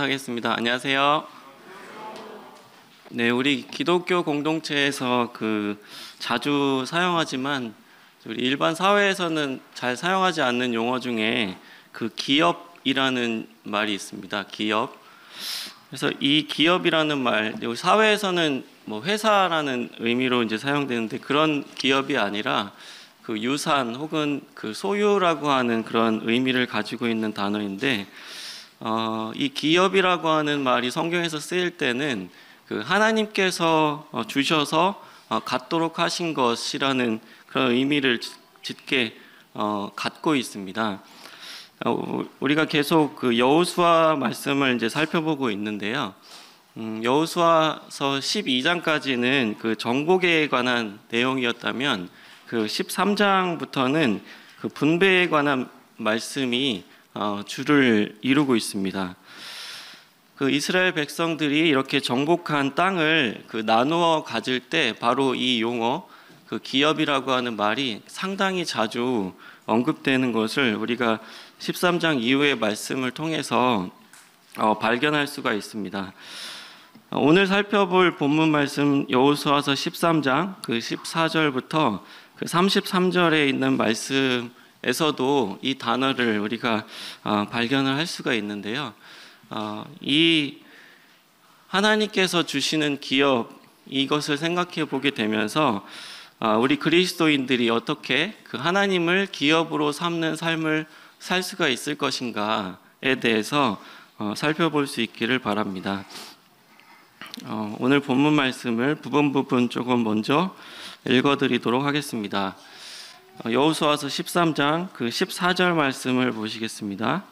하겠습니다. 안녕하세요. 네, 우리 기독교 공동체에서 그 자주 사용하지만 우리 일반 사회에서는 잘 사용하지 않는 용어 중에 그 기업이라는 말이 있습니다. 기업. 그래서 이 기업이라는 말, 네, 사회에서는 뭐 회사라는 의미로 이제 사용되는데 그런 기업이 아니라 그 유산 혹은 그 소유라고 하는 그런 의미를 가지고 있는 단어인데 어, 이 기업이라고 하는 말이 성경에서 쓰일 때는 그 하나님께서 어, 주셔서 어, 갖도록 하신 것이라는 그런 의미를 짙게 어, 갖고 있습니다. 어, 우리가 계속 그 여호수아 말씀을 이제 살펴보고 있는데요. 음, 여호수아서 12장까지는 그 정복에 관한 내용이었다면 그 13장부터는 그 분배에 관한 말씀이 어, 주를 이루고 있습니다. 그 이스라엘 백성들이 이렇게 정복한 땅을 그 나누어 가질 때 바로 이 용어 그 기업이라고 하는 말이 상당히 자주 언급되는 것을 우리가 13장 이후의 말씀을 통해서 어, 발견할 수가 있습니다. 오늘 살펴볼 본문 말씀 여호수아서 13장 그 14절부터 그 33절에 있는 말씀 에서도 이 단어를 우리가 어, 발견을 할 수가 있는데요. 어, 이 하나님께서 주시는 기업 이것을 생각해 보게 되면서 어, 우리 그리스도인들이 어떻게 그 하나님을 기업으로 삼는 삶을 살 수가 있을 것인가에 대해서 살펴볼 수 있기를 바랍니다. 오늘 본문 말씀을 부분 부분 조금 먼저 읽어드리도록 하겠습니다. 어, 여호수아서 13장 그 14절 말씀을 보시겠습니다.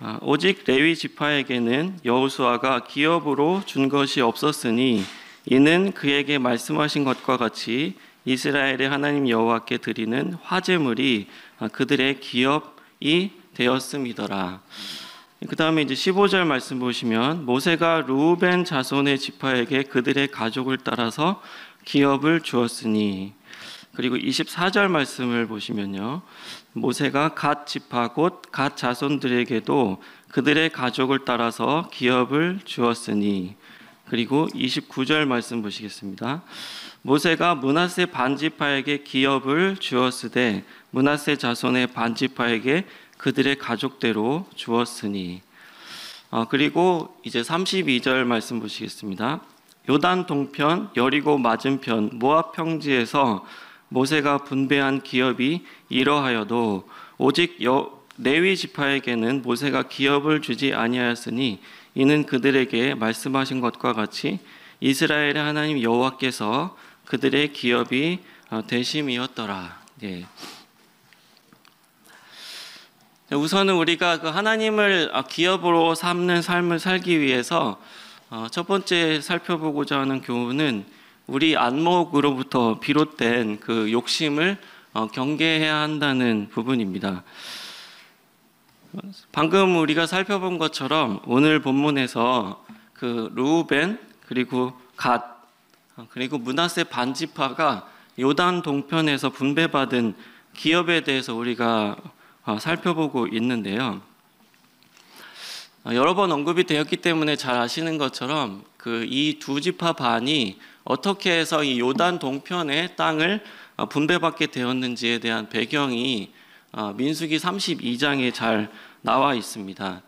아, 오직 레위 지파에게는 여호수아가 기업으로 준 것이 없었으니 이는 그에게 말씀하신 것과 같이 이스라엘의 하나님 여호와께 드리는 화제물이 아, 그들의 기업이 되었음이더라. 그 다음에 이제 15절 말씀 보시면 모세가 루벤 자손의 지파에게 그들의 가족을 따라서 기업을 주었으니 그리고 24절 말씀을 보시면요. 모세가 갓 지파 곧 갓 자손들에게도 그들의 가족을 따라서 기업을 주었으니 그리고 29절 말씀 보시겠습니다. 모세가 문하세 반지파에게 기업을 주었으되 문하세 자손의 반지파에게 그들의 가족대로 주었으니 어, 그리고 이제 32절 말씀 보시겠습니다. 요단 동편 여리고 맞은편 모압 평지에서 모세가 분배한 기업이 이러하여도 오직 네위 지파에게는 모세가 기업을 주지 아니하였으니 이는 그들에게 말씀하신 것과 같이 이스라엘의 하나님 여호와께서 그들의 기업이 대심이었더라. 어, 예. 우선은 우리가 그 하나님을 어, 기업으로 삼는 삶을 살기 위해서 어, 첫 번째 살펴보고자 하는 교훈은 우리 안목으로부터 비롯된 그 욕심을 어, 경계해야 한다는 부분입니다. 방금 우리가 살펴본 것처럼 오늘 본문에서 그루벤 그리고 갓 어, 그리고 문하세 반지파가 요단 동편에서 분배받은 기업에 대해서 우리가 어, 살펴보고 있는데요. 여러 번 언급이 되었기 때문에 잘 아시는 것처럼 그 이 두 지파 반이 어떻게 해서 이 요단 동편의 땅을 어, 분배받게 되었는지에 대한 배경이 어, 민수기 32장에 잘 나와 있습니다.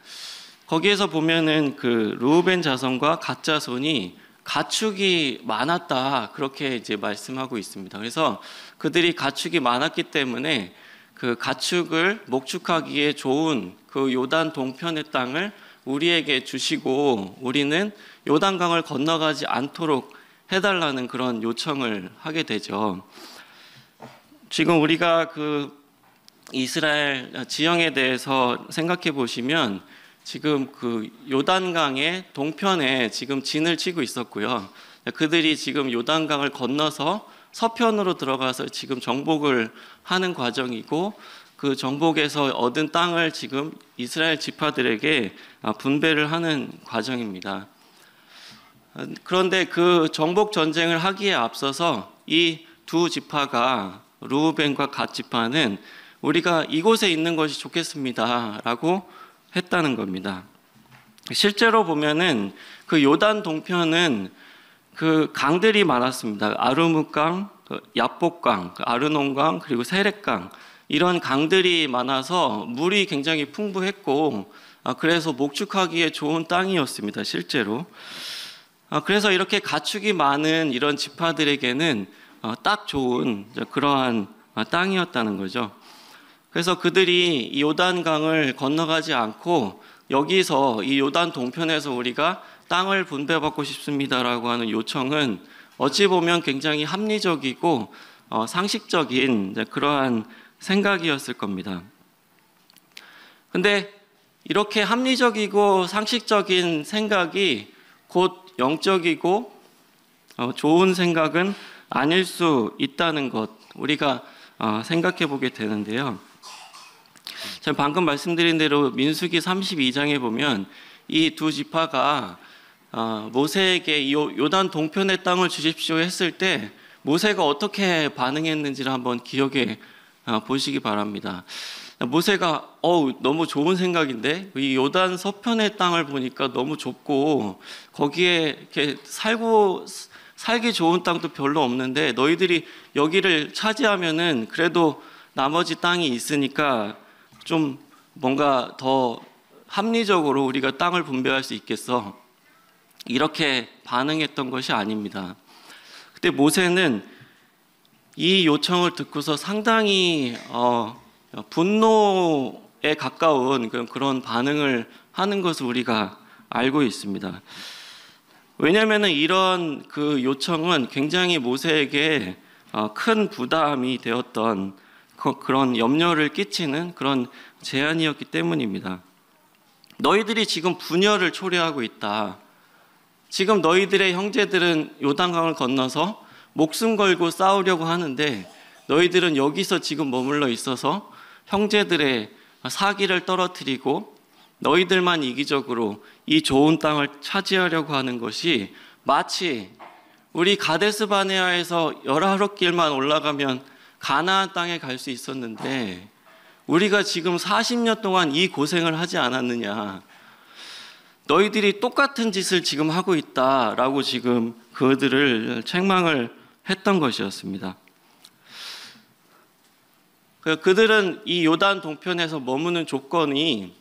거기에서 보면은 그 루벤 자손과 갓 자손이 가축이 많았다 그렇게 이제 말씀하고 있습니다. 그래서 그들이 가축이 많았기 때문에 그 가축을 목축하기에 좋은 그 요단 동편의 땅을 우리에게 주시고 우리는 요단강을 건너가지 않도록 해달라는 그런 요청을 하게 되죠. 지금 우리가 그 이스라엘 지형에 대해서 생각해 보시면 지금 그 요단강의 동편에 지금 진을 치고 있었고요. 그들이 지금 요단강을 건너서 서편으로 들어가서 지금 정복을 하는 과정이고 그 정복에서 얻은 땅을 지금 이스라엘 지파들에게 분배를 하는 과정입니다. 그런데 그 정복 전쟁을 하기에 앞서서 이 두 지파가 루우벤과 갓 지파는 우리가 이곳에 있는 것이 좋겠습니다라고 했다는 겁니다. 실제로 보면은 그 요단 동편은 그 강들이 많았습니다. 아르무강, 야복강, 그 그 아르논강, 그리고 세렉강 이런 강들이 많아서 물이 굉장히 풍부했고 아, 그래서 목축하기에 좋은 땅이었습니다. 실제로 어, 그래서 이렇게 가축이 많은 이런 지파들에게는 어, 딱 좋은 그러한 어, 땅이었다는 거죠. 그래서 그들이 요단강을 건너가지 않고 여기서 이 요단 동편에서 우리가 땅을 분배받고 싶습니다라고 하는 요청은 어찌 보면 굉장히 합리적이고 상식적인 그러한 생각이었을 겁니다. 근데 이렇게 합리적이고 상식적인 생각이 곧 영적이고 어, 좋은 생각은 아닐 수 있다는 것 우리가 어, 생각해 보게 되는데요. 제가 방금 말씀드린 대로 민수기 32장에 보면 이 두 지파가 어, 모세에게 요단 동편의 땅을 주십시오 했을 때 모세가 어떻게 반응했는지를 한번 기억해 보시기 바랍니다. 모세가 어우 너무 좋은 생각인데 이 요단 서편의 땅을 보니까 너무 좁고 거기에 이렇게 살고 살기 좋은 땅도 별로 없는데 너희들이 여기를 차지하면은 그래도 나머지 땅이 있으니까 좀 뭔가 더 합리적으로 우리가 땅을 분배할 수 있겠어. 이렇게 반응했던 것이 아닙니다. 그때 모세는 이 요청을 듣고서 상당히 어, 분노에 가까운 그런 반응을 하는 것을 우리가 알고 있습니다. 왜냐하면 이런 그 요청은 굉장히 모세에게 어, 큰 부담이 되었던 그, 그런 염려를 끼치는 그런 제안이었기 때문입니다. 너희들이 지금 분열을 초래하고 있다. 지금 너희들의 형제들은 요단강을 건너서 목숨 걸고 싸우려고 하는데 너희들은 여기서 지금 머물러 있어서 형제들의 사기를 떨어뜨리고 너희들만 이기적으로 이 좋은 땅을 차지하려고 하는 것이 마치 우리 가데스 바네아에서 열하롯길만 올라가면 가나안 땅에 갈 수 있었는데 우리가 지금 40년 동안 이 고생을 하지 않았느냐. 너희들이 똑같은 짓을 지금 하고 있다라고 지금 그들을 책망을 했던 것이었습니다. 그, 그들은 이 요단 동편에서 머무는 조건이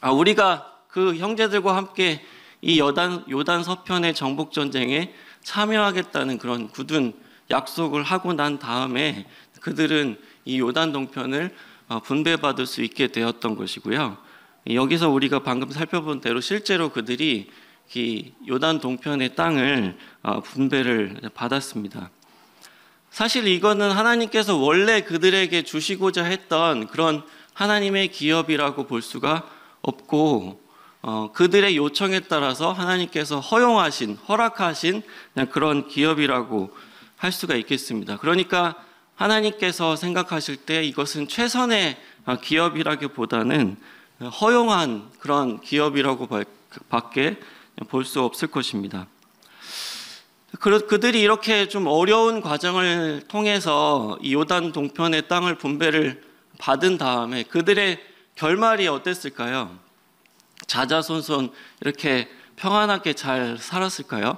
아, 우리가 그 형제들과 함께 이 여단, 요단 서편의 정복 전쟁에 참여하겠다는 그런 굳은 약속을 하고 난 다음에 그들은 이 요단 동편을 어, 분배받을 수 있게 되었던 것이고요. 여기서 우리가 방금 살펴본 대로 실제로 그들이 이 요단 동편의 땅을 어, 분배를 받았습니다. 사실 이거는 하나님께서 원래 그들에게 주시고자 했던 그런 하나님의 기업이라고 볼 수가 없고 어, 그들의 요청에 따라서 하나님께서 허용하신 허락하신 그런 기업이라고 할 수가 있겠습니다. 그러니까 하나님께서 생각하실 때 이것은 최선의 기업이라기보다는 허용한 그런 기업이라고 밖에 볼 수 없을 것입니다. 그들이 이렇게 좀 어려운 과정을 통해서 이 요단 동편의 땅을 분배를 받은 다음에 그들의 결말이 어땠을까요? 자자손손 이렇게 평안하게 잘 살았을까요?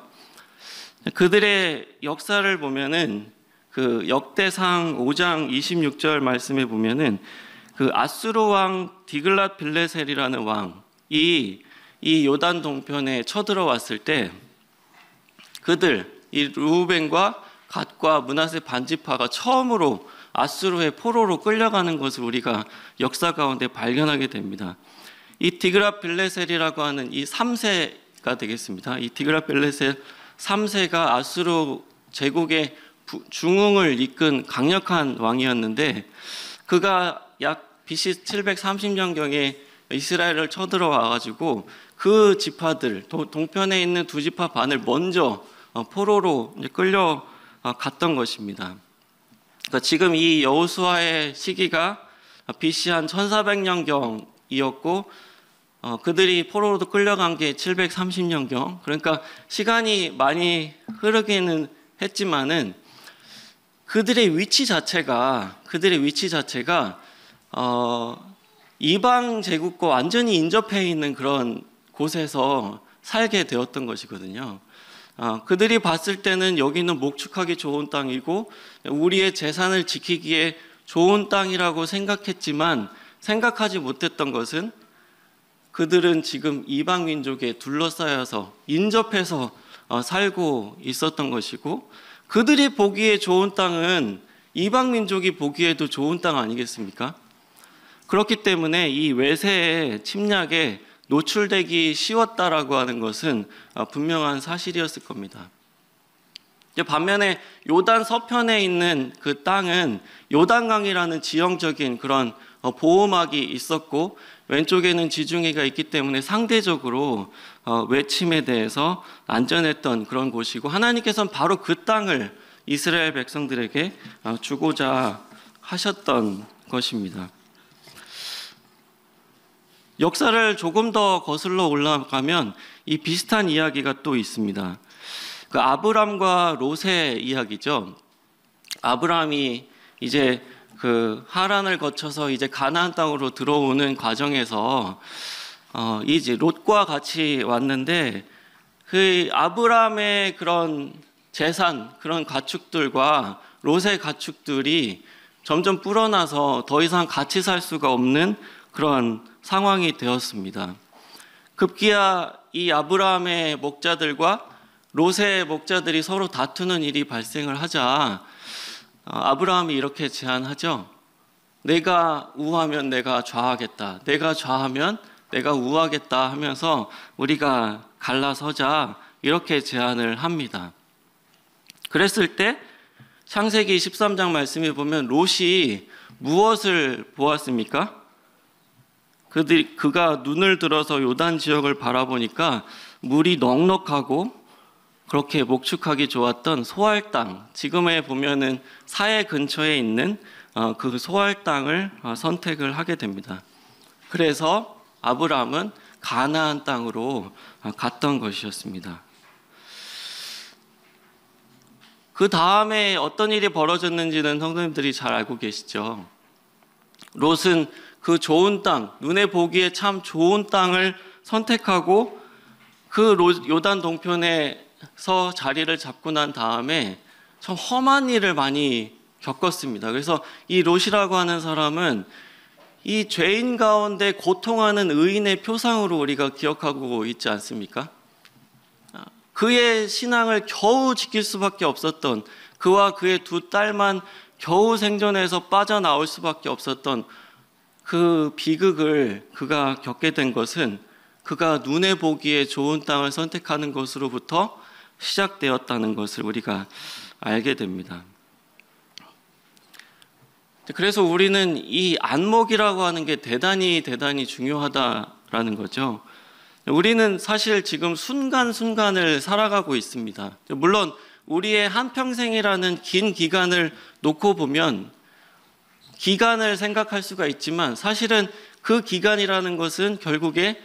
그들의 역사를 보면은 그 역대상 5장 26절 말씀에 보면은 그 아수르 왕 디글랏 빌레셀이라는 왕이 이 요단 동편에 쳐들어왔을 때 그들 이 루벤과 갓과 문하세 반지파가 처음으로 아수르의 포로로 끌려가는 것을 우리가 역사 가운데 발견하게 됩니다. 이 디그라벨레셀이라고 하는 이 3세가 되겠습니다. 이 디그라벨레셀 3세가 아수르 제국의 중흥을 이끈 강력한 왕이었는데 그가 약 BC 730년경에 이스라엘을 쳐들어와 가지고 그 지파들 동편에 있는 두 지파 반을 먼저 어, 포로로 끌려 어, 갔던 것입니다. 그러니까 지금 이 여호수아의 시기가 BC 한 1400년경이었고 어, 그들이 포로로 끌려간 게 730년경. 그러니까 시간이 많이 흐르기는 했지만은 그들의 위치 자체가 그들의 위치 자체가 어, 이방 제국과 완전히 인접해 있는 그런 곳에서 살게 되었던 것이거든요. 아, 그들이 봤을 때는 여기는 목축하기 좋은 땅이고 우리의 재산을 지키기에 좋은 땅이라고 생각했지만 생각하지 못했던 것은 그들은 지금 이방 민족에 둘러싸여서 인접해서 어, 살고 있었던 것이고 그들이 보기에 좋은 땅은 이방 민족이 보기에도 좋은 땅 아니겠습니까? 그렇기 때문에 이 외세의 침략에 노출되기 쉬웠다라고 하는 것은 아, 분명한 사실이었을 겁니다. 반면에 요단 서편에 있는 그 땅은 요단강이라는 지형적인 그런 어, 보호막이 있었고 왼쪽에는 지중해가 있기 때문에 상대적으로 어, 외침에 대해서 안전했던 그런 곳이고 하나님께서는 바로 그 땅을 이스라엘 백성들에게 어, 주고자 하셨던 것입니다. 역사를 조금 더 거슬러 올라가면 이 비슷한 이야기가 또 있습니다. 그 아브람과 롯의 이야기죠. 아브람이 이제 그 하란을 거쳐서 이제 가나안 땅으로 들어오는 과정에서 어 이제 롯과 같이 왔는데 그 아브람의 그런 재산 그런 가축들과 롯의 가축들이 점점 불어나서 더 이상 같이 살 수가 없는 그러한 상황이 되었습니다. 급기야 이 아브라함의 목자들과 롯의 목자들이 서로 다투는 일이 발생을 하자 어, 아브라함이 이렇게 제안하죠. 내가 우하면 내가 좌하겠다. 내가 좌하면 내가 우하겠다 하면서 우리가 갈라서자 이렇게 제안을 합니다. 그랬을 때 창세기 13장 말씀에 보면 롯이 무엇을 보았습니까? 그들이 그가 눈을 들어서 요단 지역을 바라보니까 물이 넉넉하고 그렇게 목축하기 좋았던 소알 땅, 지금에 보면은 사해 근처에 있는 어, 그 소알 땅을 어, 선택을 하게 됩니다. 그래서 아브라함은 가나안 땅으로 어, 갔던 것이었습니다. 그 다음에 어떤 일이 벌어졌는지는 성도님들이 잘 알고 계시죠. 롯은 그 좋은 땅, 눈에 보기에 참 좋은 땅을 선택하고 그 요단 동편에서 자리를 잡고 난 다음에 참 험한 일을 많이 겪었습니다. 그래서 이 롯이라고 하는 사람은 이 죄인 가운데 고통하는 의인의 표상으로 우리가 기억하고 있지 않습니까? 그의 신앙을 겨우 지킬 수밖에 없었던 그와 그의 두 딸만 겨우 생존해서 빠져나올 수밖에 없었던 그 비극을 그가 겪게 된 것은 그가 눈에 보기에 좋은 땅을 선택하는 것으로부터 시작되었다는 것을 우리가 알게 됩니다. 그래서 우리는 이 안목이라고 하는 게 대단히 대단히 중요하다라는 거죠. 우리는 사실 지금 순간순간을 살아가고 있습니다. 물론 우리의 한평생이라는 긴 기간을 놓고 보면 기간을 생각할 수가 있지만 사실은 그 기간이라는 것은 결국에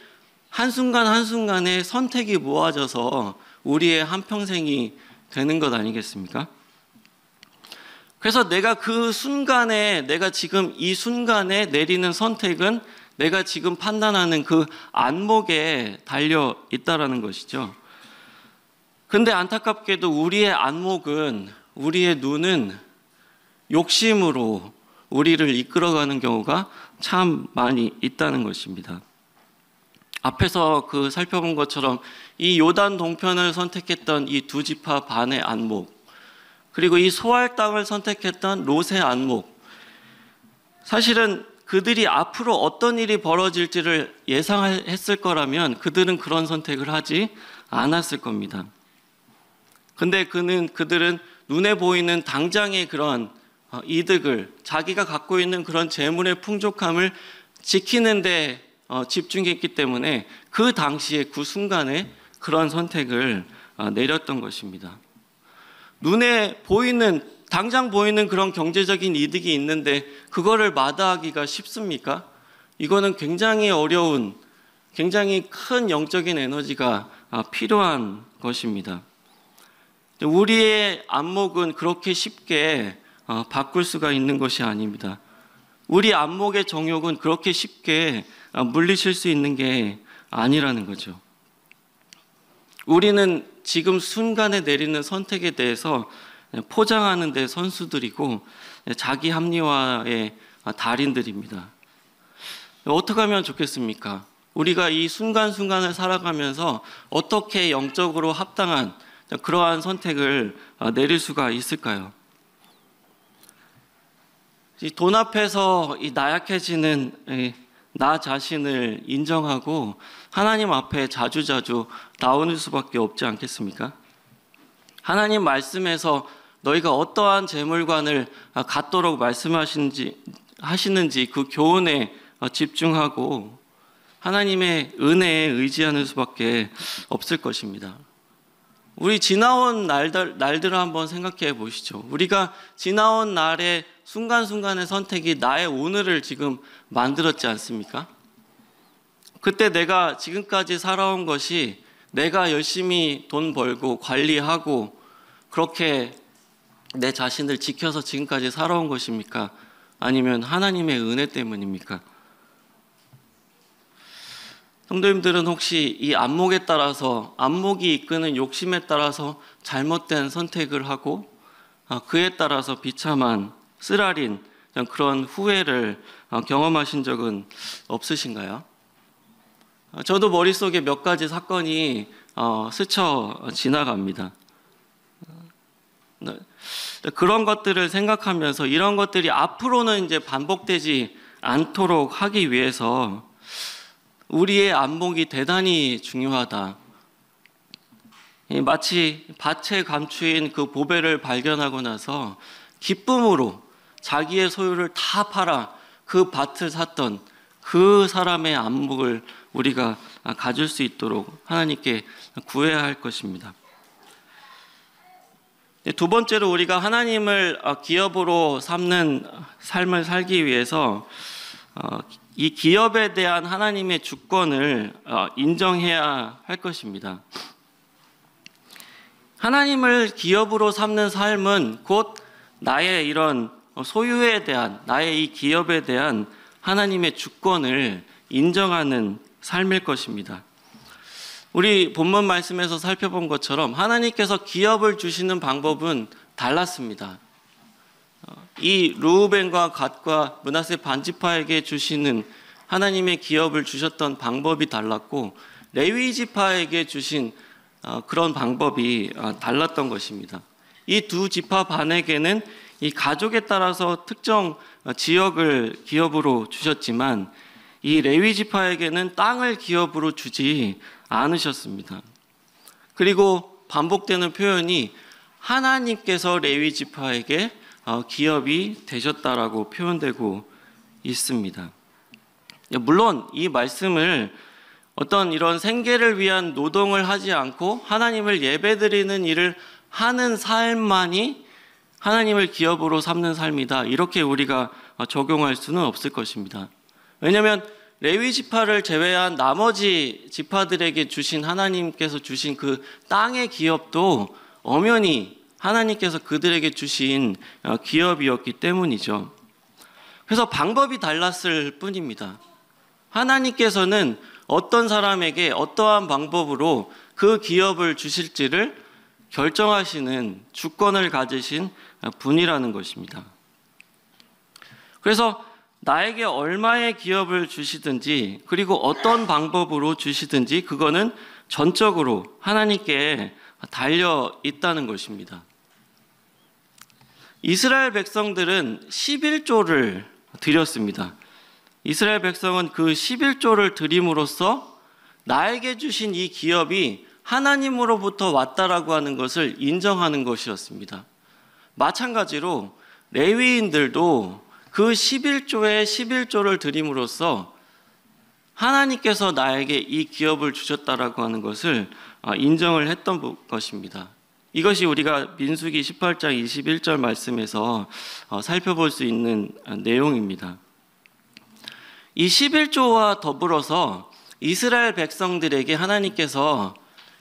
한순간 한순간의 선택이 모아져서 우리의 한평생이 되는 것 아니겠습니까? 그래서 내가 그 순간에, 내가 지금 이 순간에 내리는 선택은 내가 지금 판단하는 그 안목에 달려 있다라는 것이죠. 근데 안타깝게도 우리의 안목은, 우리의 눈은 욕심으로 우리를 이끌어가는 경우가 참 많이 있다는 것입니다. 앞에서 그 살펴본 것처럼 이 요단 동편을 선택했던 이 두 지파 반의 안목, 그리고 이 소알 땅을 선택했던 롯의 안목. 사실은 그들이 앞으로 어떤 일이 벌어질지를 예상했을 거라면 그들은 그런 선택을 하지 않았을 겁니다. 근데 그는 그들은 눈에 보이는 당장의 그런 어, 이득을 자기가 갖고 있는 그런 재물의 풍족함을 지키는데 어, 집중했기 때문에 그 당시에 그 순간에 그런 선택을 어, 내렸던 것입니다. 눈에 보이는 당장 보이는 그런 경제적인 이득이 있는데 그거를 마다하기가 쉽습니까? 이거는 굉장히 어려운 굉장히 큰 영적인 에너지가 아, 필요한 것입니다. 우리의 안목은 그렇게 쉽게 어, 바꿀 수가 있는 것이 아닙니다. 우리 안목의 정욕은 그렇게 쉽게 어, 물리칠 수 있는 게 아니라는 거죠. 우리는 지금 순간에 내리는 선택에 대해서 예, 포장하는 데 선수들이고 예, 자기 합리화의 달인들입니다. 어떻게 하면 좋겠습니까? 우리가 이 순간순간을 살아가면서 어떻게 영적으로 합당한 그러한 선택을 어, 내릴 수가 있을까요? 이돈 앞에서 이 나약해지는 나 자신을 인정하고 하나님 앞에 자주자주 나오는 수밖에 없지 않겠습니까? 하나님 말씀에서 너희가 어떠한 재물관을 갖도록 말씀하시는지 하시는지 그 교훈에 집중하고 하나님의 은혜에 의지하는 수밖에 없을 것입니다. 우리 지나온 날들, 날들을 한번 생각해 보시죠. 우리가 지나온 날의 순간순간의 선택이 나의 오늘을 지금 만들었지 않습니까? 그때 내가 지금까지 살아온 것이 내가 열심히 돈 벌고 관리하고 그렇게 내 자신을 지켜서 지금까지 살아온 것입니까? 아니면 하나님의 은혜 때문입니까? 성도님들은 혹시 이 안목에 따라서 안목이 이끄는 욕심에 따라서 잘못된 선택을 하고 어, 그에 따라서 비참한 쓰라린 그런 후회를 어, 경험하신 적은 없으신가요? 어, 저도 머릿속에 몇 가지 사건이 스쳐 지나갑니다. 네. 그런 것들을 생각하면서 이런 것들이 앞으로는 이제 반복되지 않도록 하기 위해서 우리의 안목이 대단히 중요하다. 마치 밭에 감추인 그 보배를 발견하고 나서 기쁨으로 자기의 소유를 다 팔아 그 밭을 샀던 그 사람의 안목을 우리가 가질 수 있도록 하나님께 구해야 할 것입니다. 네, 두 번째로 우리가 하나님을 기업으로 삼는 삶을 살기 위해서 어, 이 기업에 대한 하나님의 주권을 어, 인정해야 할 것입니다. 하나님을 기업으로 삼는 삶은 곧 나의 이런 소유에 대한, 나의 이 기업에 대한 하나님의 주권을 인정하는 삶일 것입니다. 우리 본문 말씀에서 살펴본 것처럼 하나님께서 기업을 주시는 방법은 달랐습니다. 이 루벤과 갓과 문하세 반지파에게 주시는 하나님의 기업을 주셨던 방법이 달랐고 레위 지파에게 주신 어, 그런 방법이 어, 달랐던 것입니다. 이 두 지파 반에게는 이 가족에 따라서 특정 어, 지역을 기업으로 주셨지만 이 레위 지파에게는 땅을 기업으로 주지 않으셨습니다. 그리고 반복되는 표현이 하나님께서 레위 지파에게 어, 기업이 되셨다라고 표현되고 있습니다. 물론 이 말씀을 어떤 이런 생계를 위한 노동을 하지 않고 하나님을 예배드리는 일을 하는 삶만이 하나님을 기업으로 삼는 삶이다. 이렇게 우리가 적용할 수는 없을 것입니다. 왜냐하면 레위 지파를 제외한 나머지 지파들에게 주신 하나님께서 주신 그 땅의 기업도 엄연히 하나님께서 그들에게 주신 어, 기업이었기 때문이죠. 그래서 방법이 달랐을 뿐입니다. 하나님께서는 어떤 사람에게 어떠한 방법으로 그 기업을 주실지를 결정하시는 주권을 가지신 분이라는 것입니다. 그래서 나에게 얼마의 기업을 주시든지 그리고 어떤 방법으로 주시든지 그거는 전적으로 하나님께 달려 있다는 것입니다. 이스라엘 백성들은 11조를 드렸습니다. 이스라엘 백성은 그 11조를 드림으로써 나에게 주신 이 기업이 하나님으로부터 왔다라고 하는 것을 인정하는 것이었습니다. 마찬가지로 레위인들도 그 11조의 11조를 드림으로써 하나님께서 나에게 이 기업을 주셨다라고 하는 것을 어, 인정을 했던 것입니다. 이것이 우리가 민수기 18장 21절 말씀에서 어, 살펴볼 수 있는 어, 내용입니다. 이 11조와 더불어서 이스라엘 백성들에게 하나님께서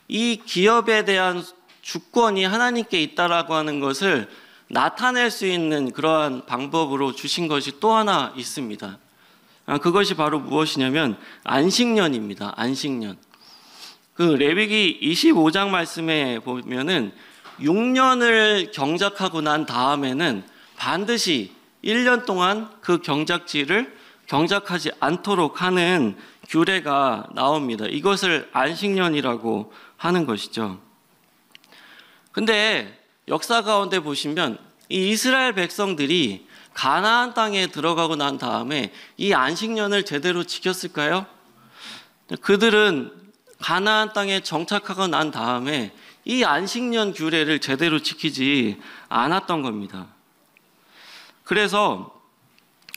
이 기업에 대한 주권이 하나님께 있다라고 하는 것을 나타낼 수 있는 그러한 방법으로 주신 것이 또 하나 있습니다. 아, 그것이 바로 무엇이냐면 안식년입니다. 안식년. 그 레위기 25장 말씀에 보면은 6년을 경작하고 난 다음에는 반드시 1년 동안 그 경작지를 경작하지 않도록 하는 규례가 나옵니다. 이것을 안식년이라고 하는 것이죠. 근데 역사 가운데 보시면 이 이스라엘 백성들이 가나안 땅에 들어가고 난 다음에 이 안식년을 제대로 지켰을까요? 그들은 가나안 땅에 정착하고 난 다음에 이 안식년 규례를 제대로 지키지 않았던 겁니다. 그래서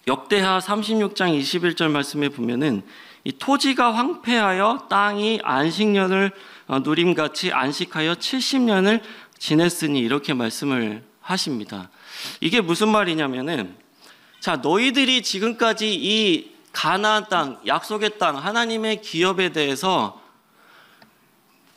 역대하 36장 21절 말씀에 보면은 이 토지가 황폐하여 땅이 안식년을 어, 누림같이 안식하여 70년을 지냈으니 이렇게 말씀을 하십니다. 이게 무슨 말이냐면은 자 너희들이 지금까지 이 가나안 땅, 약속의 땅, 하나님의 기업에 대해서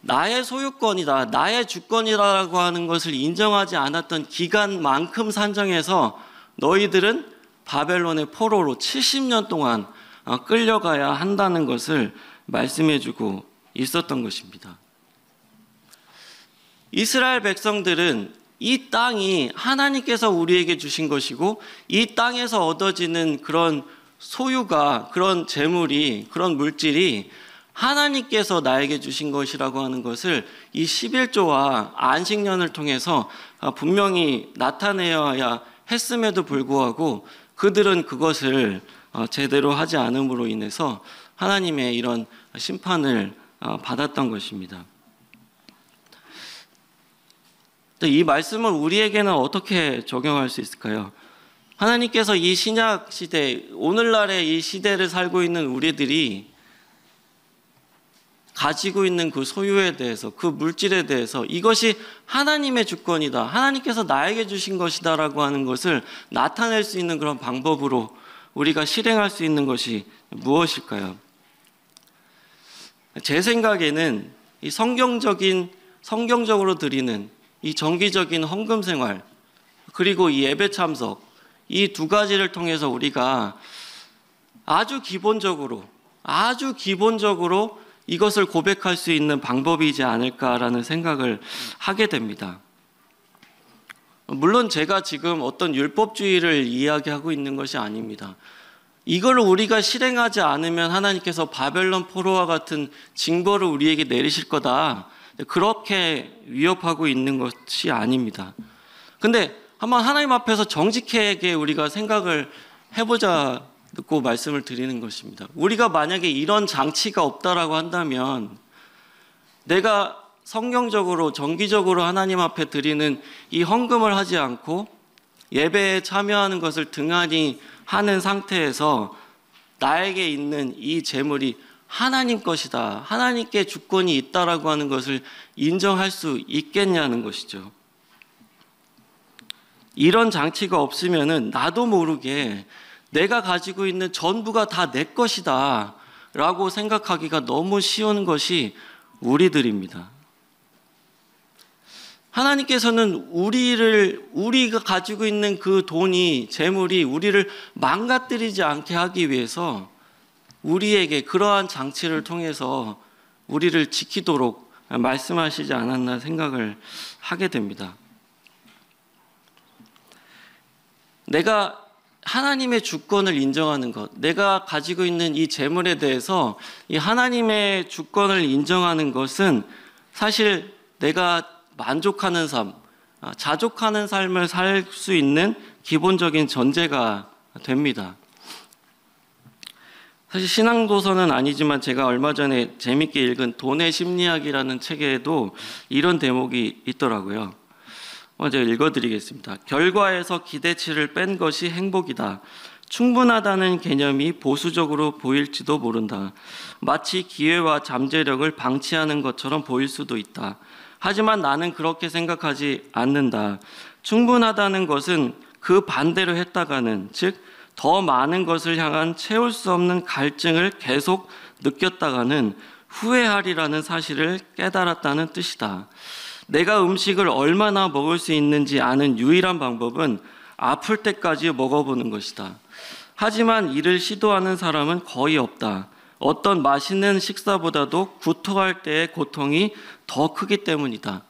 나의 소유권이다, 나의 주권이라고 하는 것을 인정하지 않았던 기간만큼 산정해서 너희들은 바벨론의 포로로 70년 동안 어, 끌려가야 한다는 것을 말씀해주고 있었던 것입니다. 이스라엘 백성들은 이 땅이 하나님께서 우리에게 주신 것이고 이 땅에서 얻어지는 그런 소유가 그런 재물이 그런 물질이 하나님께서 나에게 주신 것이라고 하는 것을 이 11조와 안식년을 통해서 아, 분명히 나타내어야 했음에도 불구하고 그들은 그것을 어, 제대로 하지 않음으로 인해서 하나님의 이런 심판을 어, 받았던 것입니다. 이 말씀을 우리에게는 어떻게 적용할 수 있을까요? 하나님께서 이 신약 시대, 오늘날의 이 시대를 살고 있는 우리들이 가지고 있는 그 소유에 대해서 그 물질에 대해서 이것이 하나님의 주권이다. 하나님께서 나에게 주신 것이다라고 하는 것을 나타낼 수 있는 그런 방법으로 우리가 실행할 수 있는 것이 무엇일까요? 제 생각에는 이 성경적인 성경적으로 드리는 이 정기적인 헌금 생활 그리고 이 예배 참석 이 두 가지를 통해서 우리가 아주 기본적으로 아주 기본적으로 이것을 고백할 수 있는 방법이지 않을까라는 생각을 하게 됩니다. 물론 제가 지금 어떤 율법주의를 이야기하고 있는 것이 아닙니다. 이걸 우리가 실행하지 않으면 하나님께서 바벨론 포로와 같은 징벌을 우리에게 내리실 거다. 그렇게 위협하고 있는 것이 아닙니다. 근데 한번 하나님 앞에서 정직하게 우리가 생각을 해보자 듣고 말씀을 드리는 것입니다. 우리가 만약에 이런 장치가 없다라고 한다면 내가 성경적으로 정기적으로 하나님 앞에 드리는 이 헌금을 하지 않고 예배에 참여하는 것을 등한히 하는 상태에서 나에게 있는 이 재물이 하나님 것이다. 하나님께 주권이 있다라고 하는 것을 인정할 수 있겠냐는 것이죠. 이런 장치가 없으면 나도 모르게 내가 가지고 있는 전부가 다 내 것이다 라고 생각하기가 너무 쉬운 것이 우리들입니다. 하나님께서는 우리를 우리가 가지고 있는 그 돈이 재물이 우리를 망가뜨리지 않게 하기 위해서 우리에게 그러한 장치를 통해서 우리를 지키도록 말씀하시지 않았나 생각을 하게 됩니다. 내가 하나님의 주권을 인정하는 것, 내가 가지고 있는 이 재물에 대해서 이 하나님의 주권을 인정하는 것은 사실 내가 만족하는 삶, 아, 자족하는 삶을 살 수 있는 기본적인 전제가 됩니다. 사실 신앙도서는 아니지만 제가 얼마 전에 재밌게 읽은 돈의 심리학이라는 책에도 이런 대목이 있더라고요. 먼저 읽어드리겠습니다. 결과에서 기대치를 뺀 것이 행복이다. 충분하다는 개념이 보수적으로 보일지도 모른다. 마치 기회와 잠재력을 방치하는 것처럼 보일 수도 있다. 하지만 나는 그렇게 생각하지 않는다. 충분하다는 것은 그 반대로 했다가는, 즉, 더 많은 것을 향한 채울 수 없는 갈증을 계속 느꼈다가는 후회하리라는 사실을 깨달았다는 뜻이다. 내가 음식을 얼마나 먹을 수 있는지 아는 유일한 방법은 아플 때까지 먹어보는 것이다. 하지만 이를 시도하는 사람은 거의 없다. 어떤 맛있는 식사보다도 구토할 때의 고통이 더 크기 때문이다.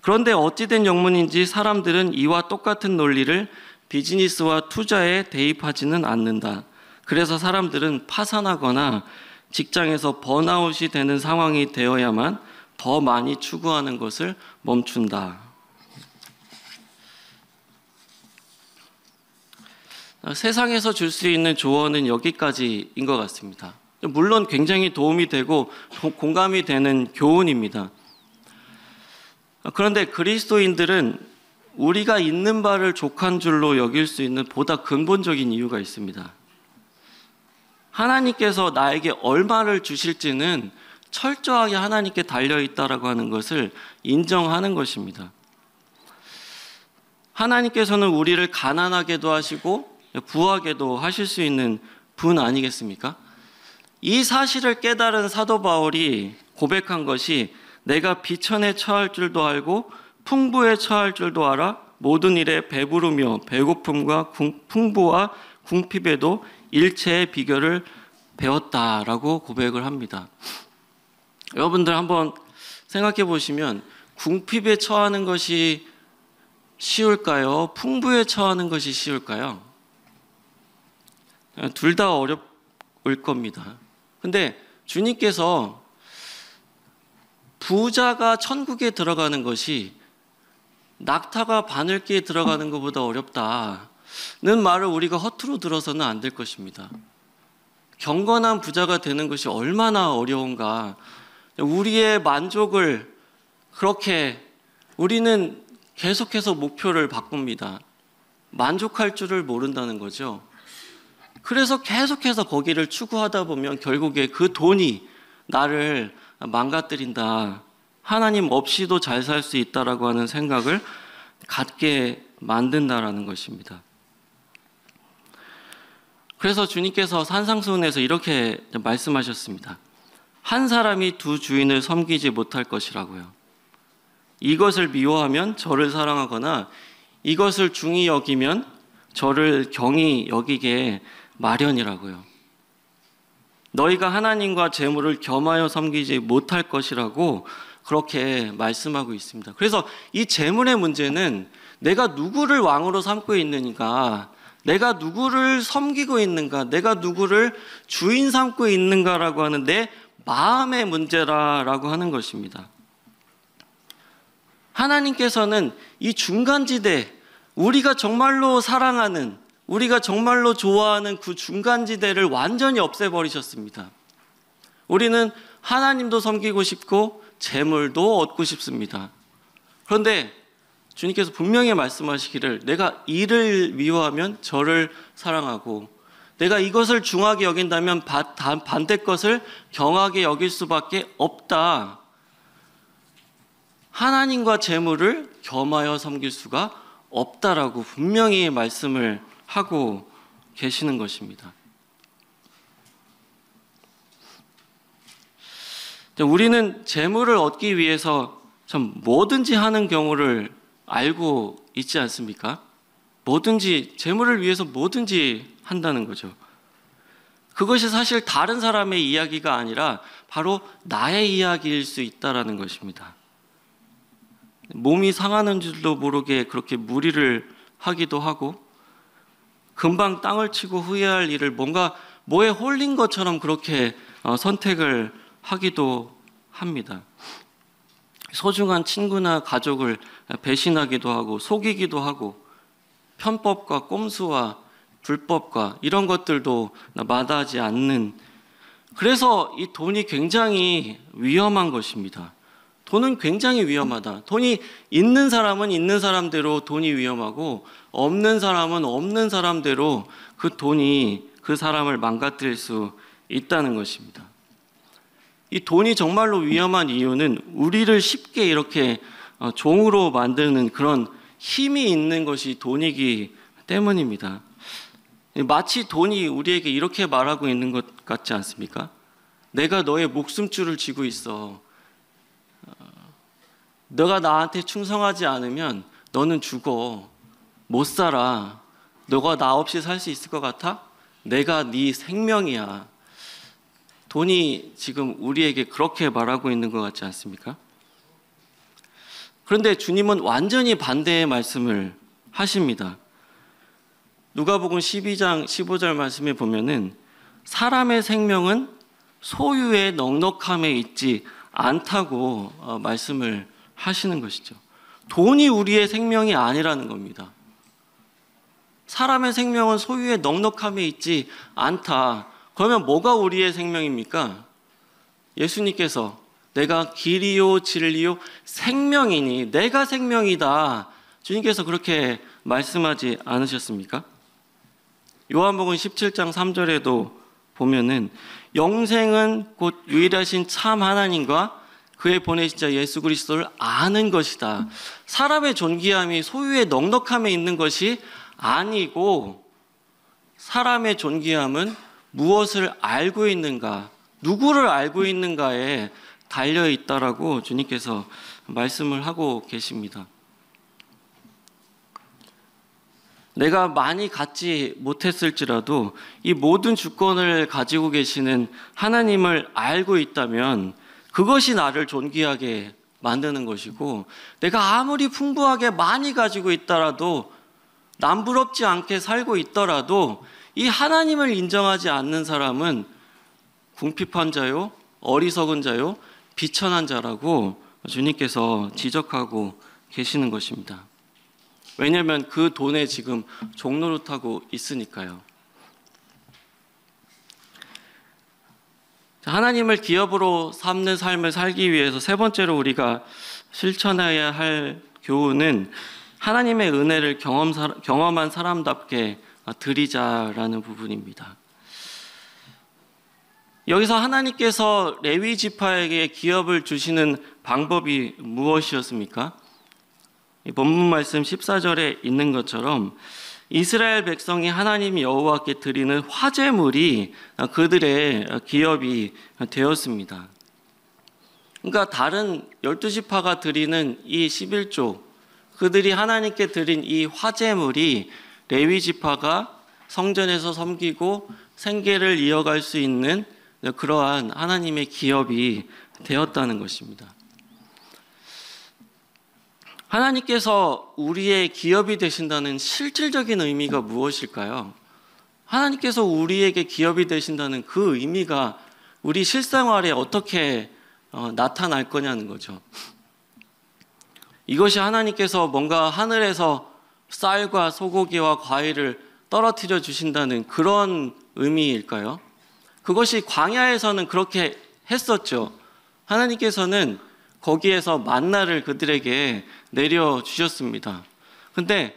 그런데 어찌된 영문인지 사람들은 이와 똑같은 논리를 비즈니스와 투자에 대입하지는 않는다. 그래서 사람들은 파산하거나 직장에서 번아웃이 되는 상황이 되어야만 더 많이 추구하는 것을 멈춘다. 세상에서 줄 수 있는 조언은 여기까지인 것 같습니다. 물론 굉장히 도움이 되고 공감이 되는 교훈입니다. 그런데 그리스도인들은 우리가 있는 바를 족한 줄로 여길 수 있는 보다 근본적인 이유가 있습니다. 하나님께서 나에게 얼마를 주실지는 철저하게 하나님께 달려 있다라고 하는 것을 인정하는 것입니다. 하나님께서는 우리를 가난하게도 하시고 부하게도 하실 수 있는 분 아니겠습니까? 이 사실을 깨달은 사도 바울이 고백한 것이 내가 비천에 처할 줄도 알고 풍부에 처할 줄도 알아 모든 일에 배부르며 배고픔과 풍부와 궁핍에도 일체의 비결을 배웠다라고 고백을 합니다. 여러분들 한번 생각해 보시면 궁핍에 처하는 것이 쉬울까요? 풍부에 처하는 것이 쉬울까요? 둘 다 어렵을 겁니다. 근데 주님께서 부자가 천국에 들어가는 것이 낙타가 바늘기에 들어가는 것보다 어렵다는 말을 우리가 허투루 들어서는 안 될 것입니다. 경건한 부자가 되는 것이 얼마나 어려운가 우리의 만족을 그렇게 우리는 계속해서 목표를 바꿉니다. 만족할 줄을 모른다는 거죠. 그래서 계속해서 거기를 추구하다 보면 결국에 그 돈이 나를 망가뜨린다. 하나님 없이도 잘 살 수 있다라고 하는 생각을 갖게 만든다라는 것입니다. 그래서 주님께서 산상수훈에서 이렇게 말씀하셨습니다. 한 사람이 두 주인을 섬기지 못할 것이라고요. 이것을 미워하면 저를 사랑하거나 이것을 중히 여기면 저를 경히 여기게 마련이라고요. 너희가 하나님과 재물을 겸하여 섬기지 못할 것이라고 그렇게 말씀하고 있습니다. 그래서 이 재물의 문제는 내가 누구를 왕으로 삼고 있는가, 내가 누구를 섬기고 있는가, 내가 누구를 주인 삼고 있는가라고 하는 내 마음의 문제라라고 하는 것입니다. 하나님께서는 이 중간지대, 우리가 정말로 사랑하는, 우리가 정말로 좋아하는 그 중간지대를 완전히 없애버리셨습니다. 우리는 하나님도 섬기고 싶고, 재물도 얻고 싶습니다. 그런데 주님께서 분명히 말씀하시기를 내가 이를 미워하면 저를 사랑하고 내가 이것을 중하게 여긴다면 반대 것을 경하게 여길 수밖에 없다. 하나님과 재물을 겸하여 섬길 수가 없다라고 분명히 말씀을 하고 계시는 것입니다. 우리는 재물을 얻기 위해서 참 뭐든지 하는 경우를 알고 있지 않습니까? 뭐든지 재물을 위해서 뭐든지 한다는 거죠. 그것이 사실 다른 사람의 이야기가 아니라 바로 나의 이야기일 수 있다라는 것입니다. 몸이 상하는 줄도 모르게 그렇게 무리를 하기도 하고 금방 땅을 치고 후회할 일을 뭔가 뭐에 홀린 것처럼 그렇게 어, 선택을 하기도 합니다. 소중한 친구나 가족을 배신하기도 하고 속이기도 하고 편법과 꼼수와 불법과 이런 것들도 마다하지 않는 그래서 이 돈이 굉장히 위험한 것입니다. 돈은 굉장히 위험하다. 돈이 있는 사람은 있는 사람대로 돈이 위험하고 없는 사람은 없는 사람대로 그 돈이 그 사람을 망가뜨릴 수 있다는 것입니다. 이 돈이 정말로 위험한 이유는 우리를 쉽게 이렇게 어, 종으로 만드는 그런 힘이 있는 것이 돈이기 때문입니다. 마치 돈이 우리에게 이렇게 말하고 있는 것 같지 않습니까? 내가 너의 목숨줄을 쥐고 있어. 어, 너가 나한테 충성하지 않으면 너는 죽어. 못 살아. 너가 나 없이 살 수 있을 것 같아? 내가 네 생명이야. 돈이 지금 우리에게 그렇게 말하고 있는 것 같지 않습니까? 그런데 주님은 완전히 반대의 말씀을 하십니다. 누가복음 12장 15절 말씀에 보면은 사람의 생명은 소유의 넉넉함에 있지 않다고 어, 말씀을 하시는 것이죠. 돈이 우리의 생명이 아니라는 겁니다. 사람의 생명은 소유의 넉넉함에 있지 않다. 그러면 뭐가 우리의 생명입니까? 예수님께서 내가 길이요 진리요 생명이니 내가 생명이다. 주님께서 그렇게 말씀하지 않으셨습니까? 요한복음 17장 3절에도 보면은 영생은 곧 유일하신 참 하나님과 그의 보내신 자 예수 그리스도를 아는 것이다. 사람의 존귀함이 소유의 넉넉함에 있는 것이 아니고 사람의 존귀함은 무엇을 알고 있는가, 누구를 알고 있는가에 달려 있다라고 주님께서 말씀을 하고 계십니다. 내가 많이 갖지 못했을지라도 이 모든 주권을 가지고 계시는 하나님을 알고 있다면 그것이 나를 존귀하게 만드는 것이고 내가 아무리 풍부하게 많이 가지고 있더라도 남부럽지 않게 살고 있더라도 이 하나님을 인정하지 않는 사람은 궁핍한 자요, 어리석은 자요, 비천한 자라고 주님께서 지적하고 계시는 것입니다. 왜냐하면 그 돈에 지금 종로를 타고 있으니까요. 하나님을 기업으로 삼는 삶을 살기 위해서 세 번째로 우리가 실천해야 할 교훈은 하나님의 은혜를 경험, 경험한 사람답게 드리자라는 부분입니다. 여기서 하나님께서 레위 지파에게 기업을 주시는 방법이 무엇이었습니까? 이 본문 말씀 14절에 있는 것처럼 이스라엘 백성이 하나님 여호와께 드리는 화제물이 그들의 기업이 되었습니다. 그러니까 다른 12시파가 드리는 이 11조 그들이 하나님께 드린 이 화제물이 레위 지파가 성전에서 섬기고 생계를 이어갈 수 있는 그러한 하나님의 기업이 되었다는 것입니다. 하나님께서 우리의 기업이 되신다는 실질적인 의미가 무엇일까요? 하나님께서 우리에게 기업이 되신다는 그 의미가 우리 실생활에 어떻게 어, 나타날 거냐는 거죠. 이것이 하나님께서 뭔가 하늘에서 쌀과 소고기와 과일을 떨어뜨려 주신다는 그런 의미일까요? 그것이 광야에서는 그렇게 했었죠. 하나님께서는 거기에서 만나를 그들에게 내려 주셨습니다. 근데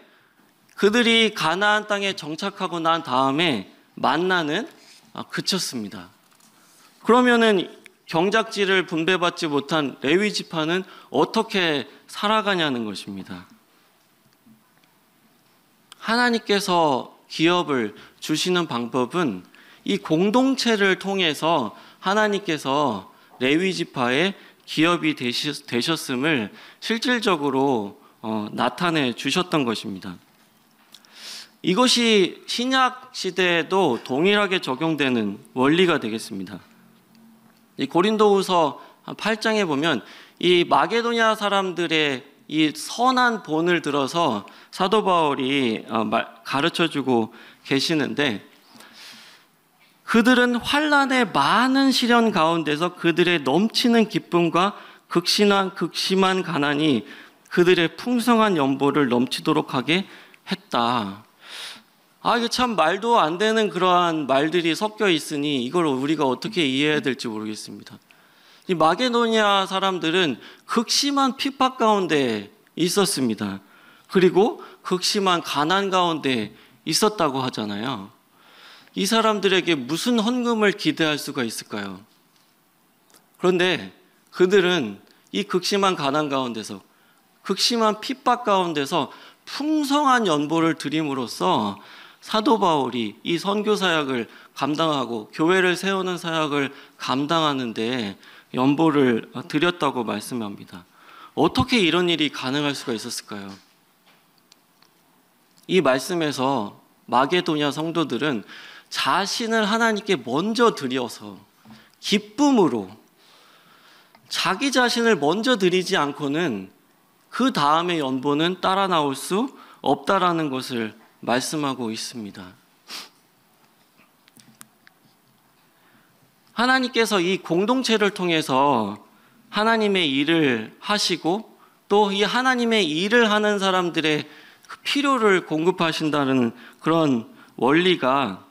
그들이 가나안 땅에 정착하고 난 다음에 만나는 아, 그쳤습니다. 그러면은 경작지를 분배받지 못한 레위 지파는 어떻게 살아가냐는 것입니다. 하나님께서 기업을 주시는 방법은 이 공동체를 통해서 하나님께서 레위 지파의 기업이 되셨, 음을 실질적으로 어, 나타내 주셨던 것입니다. 이것이 신약 시대에도 동일하게 적용되는 원리가 되겠습니다. 이 고린도후서 8장에 보면 이 마게도냐 사람들의 이 선한 본을 들어서 사도 바울이 어, 가르쳐 주고 계시는데 그들은 환란의 많은 시련 가운데서 그들의 넘치는 기쁨과 극심한 극심한 가난이 그들의 풍성한 연보를 넘치도록 하게 했다. 아, 이게 참 말도 안 되는 그러한 말들이 섞여 있으니 이걸 우리가 어떻게 이해해야 될지 모르겠습니다. 이 마게도니아 사람들은 극심한 핍박 가운데 있었습니다. 그리고 극심한 가난 가운데 있었다고 하잖아요. 이 사람들에게 무슨 헌금을 기대할 수가 있을까요? 그런데 그들은 이 극심한 가난 가운데서 극심한 핍박 가운데서 풍성한 연보를 드림으로써 사도 바울이 이 선교 사역을 감당하고 교회를 세우는 사역을 감당하는데 연보를 드렸다고 말씀합니다. 어떻게 이런 일이 가능할 수가 있었을까요? 이 말씀에서 마게도냐 성도들은 자신을 하나님께 먼저 드려서 기쁨으로 자기 자신을 먼저 드리지 않고는 그 다음에 연보는 따라 나올 수 없다라는 것을 말씀하고 있습니다. 하나님께서 이 공동체를 통해서 하나님의 일을 하시고 또 이 하나님의 일을 하는 사람들의 그 필요를 공급하신다는 그런 원리가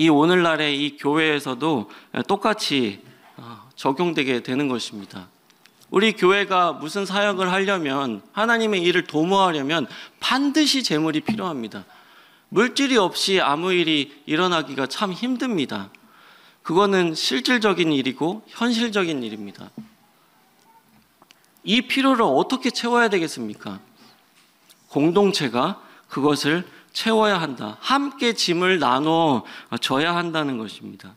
이 오늘날의 이 교회에서도 똑같이 어, 적용되게 되는 것입니다. 우리 교회가 무슨 사역을 하려면 하나님의 일을 도모하려면 반드시 재물이 필요합니다. 물질이 없이 아무 일이 일어나기가 참 힘듭니다. 그거는 실질적인 일이고 현실적인 일입니다. 이 필요를 어떻게 채워야 되겠습니까? 공동체가 그것을 채워야 한다. 함께 짐을 나눠 져야 한다는 것입니다.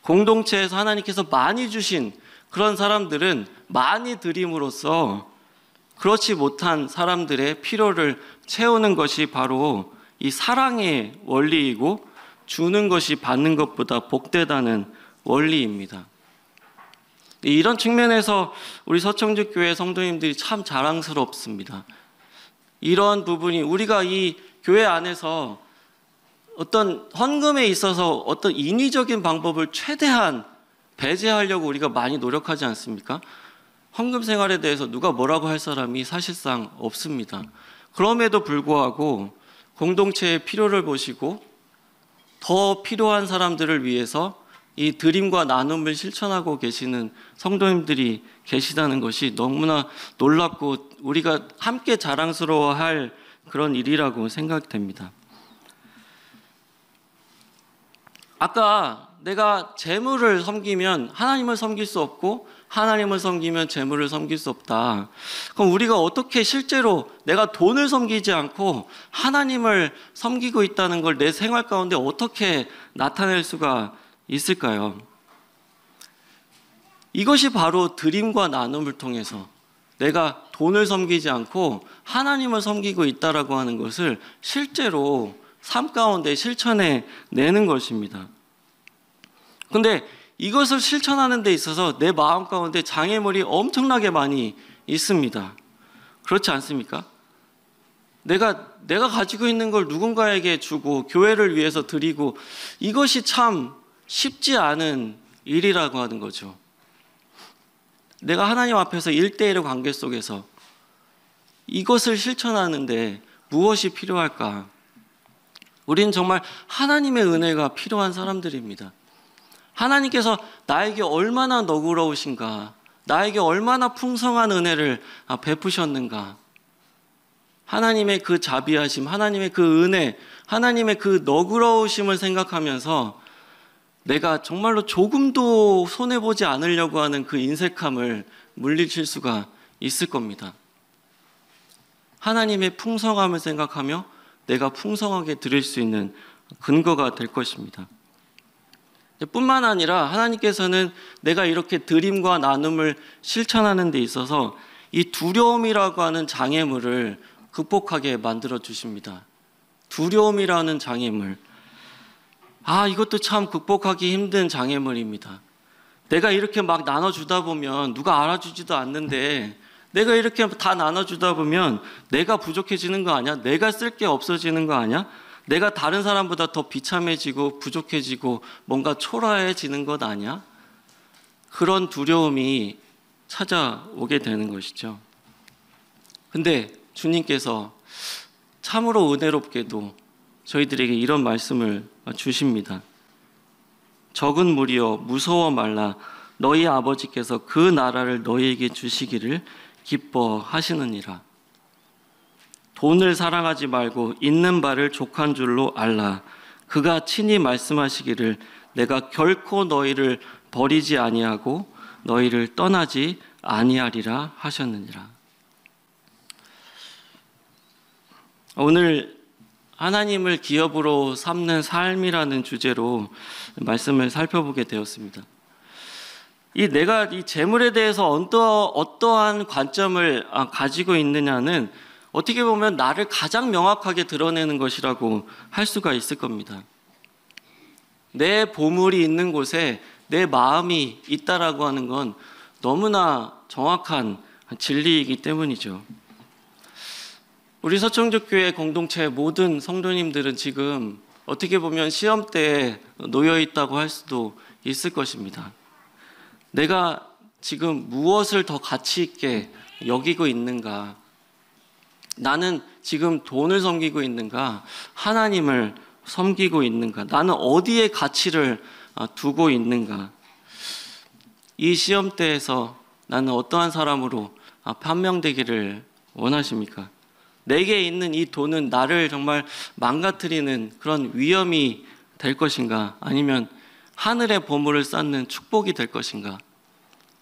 공동체에서 하나님께서 많이 주신 그런 사람들은 많이 드림으로써 그렇지 못한 사람들의 필요를 채우는 것이 바로 이 사랑의 원리이고 주는 것이 받는 것보다 복되다는 원리입니다. 이런 측면에서 우리 서청주 교회 성도님들이 참 자랑스럽습니다. 이런 부분이 우리가 이 교회 안에서 어떤 헌금에 있어서 어떤 인위적인 방법을 최대한 배제하려고 우리가 많이 노력하지 않습니까? 헌금 생활에 대해서 누가 뭐라고 할 사람이 사실상 없습니다. 그럼에도 불구하고 공동체의 필요를 보시고 더 필요한 사람들을 위해서 이 드림과 나눔을 실천하고 계시는 성도님들이 계시다는 것이 너무나 놀랍고 우리가 함께 자랑스러워할 그런 일이라고 생각됩니다. 아까 내가 재물을 섬기면 하나님을 섬길 수 없고 하나님을 섬기면 재물을 섬길 수 없다. 그럼 우리가 어떻게 실제로 내가 돈을 섬기지 않고 하나님을 섬기고 있다는 걸 내 생활 가운데 어떻게 나타낼 수가 있을까요? 이것이 바로 드림과 나눔을 통해서 내가 돈을 섬기지 않고 하나님을 섬기고 있다라고 하는 것을 실제로 삶 가운데 실천해 내는 것입니다. 근데 이것을 실천하는 데 있어서 내 마음 가운데 장애물이 엄청나게 많이 있습니다. 그렇지 않습니까? 내가 내가 가지고 있는 걸 누군가에게 주고 교회를 위해서 드리고 이것이 참 쉽지 않은 일이라고 하는 거죠. 내가 하나님 앞에서 일대일의 관계 속에서 이것을 실천하는데 무엇이 필요할까? 우리는 정말 하나님의 은혜가 필요한 사람들입니다. 하나님께서 나에게 얼마나 너그러우신가, 나에게 얼마나 풍성한 은혜를 베푸셨는가. 하나님의 그 자비하심, 하나님의 그 은혜, 하나님의 그 너그러우심을 생각하면서 내가 정말로 조금도 손해보지 않으려고 하는 그 인색함을 물리칠 수가 있을 겁니다. 하나님의 풍성함을 생각하며 내가 풍성하게 드릴 수 있는 근거가 될 것입니다. 뿐만 아니라 하나님께서는 내가 이렇게 드림과 나눔을 실천하는 데 있어서 이 두려움이라고 하는 장애물을 극복하게 만들어 주십니다. 두려움이라는 장애물. 아, 이것도 참 극복하기 힘든 장애물입니다. 내가 이렇게 막 나눠주다 보면 누가 알아주지도 않는데 내가 이렇게 다 나눠주다 보면 내가 부족해지는 거 아니야? 내가 쓸 게 없어지는 거 아니야? 내가 다른 사람보다 더 비참해지고 부족해지고 뭔가 초라해지는 것 아니야? 그런 두려움이 찾아오게 되는 것이죠. 근데 주님께서 참으로 은혜롭게도 저희들에게 이런 말씀을 주십니다. 적은 무리여 무서워 말라 너희 아버지께서 그 나라를 너희에게 주시기를 기뻐하시느니라. 돈을 사랑하지 말고 있는 바를 족한 줄로 알라. 그가 친히 말씀하시기를 내가 결코 너희를 버리지 아니하고 너희를 떠나지 아니하리라 하셨느니라. 오늘 하나님을 기업으로 삼는 삶이라는 주제로 말씀을 살펴보게 되었습니다. 이 내가 이 재물에 대해서 어떠, 한 관점을 아, 가지고 있느냐는 어떻게 보면 나를 가장 명확하게 드러내는 것이라고 할 수가 있을 겁니다. 내 보물이 있는 곳에 내 마음이 있다라고 하는 건 너무나 정확한 진리이기 때문이죠. 우리 서청적교회 공동체 모든 성도님들은 지금 어떻게 보면 시험 때에 놓여 있다고 할 수도 있을 것입니다. 내가 지금 무엇을 더 가치 있게 여기고 있는가? 나는 지금 돈을 섬기고 있는가? 하나님을 섬기고 있는가? 나는 어디에 가치를 어, 두고 있는가? 이 시험대에서 나는 어떠한 사람으로 아, 판명되기를 원하십니까? 내게 있는 이 돈은 나를 정말 망가뜨리는 그런 위험이 될 것인가? 아니면 하늘의 보물을 쌓는 축복이 될 것인가?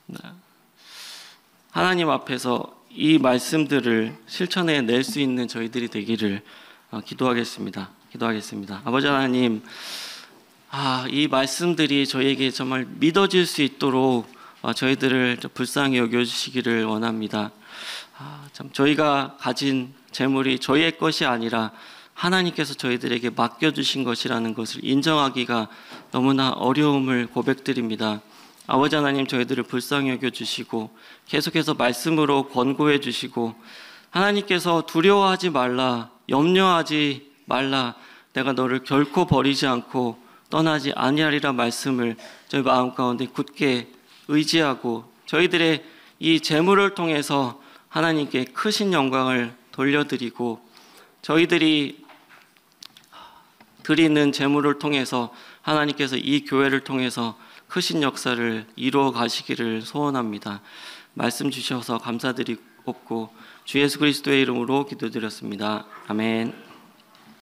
네. 하나님 앞에서 이 말씀들을 실천해 낼 수 있는 저희들이 되기를 어, 기도하겠습니다. 기도하겠습니다. 아버지 하나님, 아, 이 말씀들이 저희에게 정말 믿어질 수 있도록 어, 저희들을 불쌍히 여겨주시기를 원합니다. 아, 참 저희가 가진 재물이 저희의 것이 아니라 하나님께서 저희들에게 맡겨주신 것이라는 것을 인정하기가 너무나 어려움을 고백드립니다. 아버지 하나님 저희들을 불쌍히 여겨주시고 계속해서 말씀으로 권고해 주시고 하나님께서 두려워하지 말라, 염려하지 말라, 내가 너를 결코 버리지 않고 떠나지 아니하리라 말씀을 저희 마음 가운데 굳게 의지하고 저희들의 이 재물을 통해서 하나님께 크신 영광을 돌려드리고 저희들이 드리는 재물을 통해서 하나님께서 이 교회를 통해서 크신 역사를 이루어 가시기를 소원합니다. 말씀 주셔서 감사드리고 주 예수 그리스도의 이름으로 기도드렸습니다. 아멘.